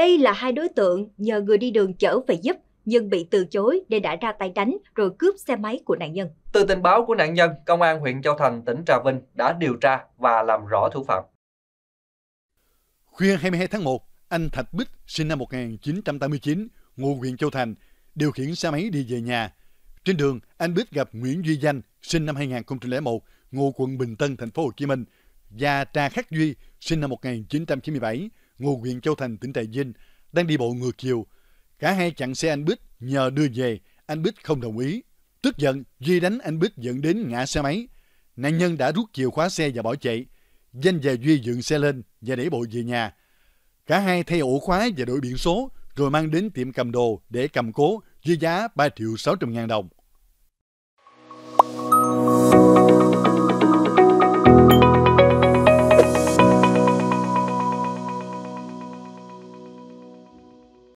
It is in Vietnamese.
Đây là hai đối tượng nhờ người đi đường chở về giúp nhưng bị từ chối nên đã ra tay đánh rồi cướp xe máy của nạn nhân. Từ tình báo của nạn nhân, Công an huyện Châu Thành, tỉnh Trà Vinh đã điều tra và làm rõ thủ phạm. Khuya 22 tháng 1, anh Thạch Bích, sinh năm 1989, ngụ huyện Châu Thành, điều khiển xe máy đi về nhà. Trên đường, anh Bích gặp Nguyễn Duy Danh, sinh năm 2001, ngụ quận Bình Tân, thành phố Hồ Chí Minh, và Trà Khắc Duy, sinh năm 1997, ngụ huyện Châu Thành, tỉnh Trà Vinh, đang đi bộ ngược chiều. Cả hai chặn xe anh Bích nhờ đưa về, anh Bích không đồng ý. Tức giận, Duy đánh anh Bích dẫn đến ngã xe máy. Nạn nhân đã rút chìa khóa xe và bỏ chạy. Danh và Duy dựng xe lên và để bộ về nhà. Cả hai thay ổ khóa và đổi biển số rồi mang đến tiệm cầm đồ để cầm cố với giá 3 triệu 600 ngàn đồng.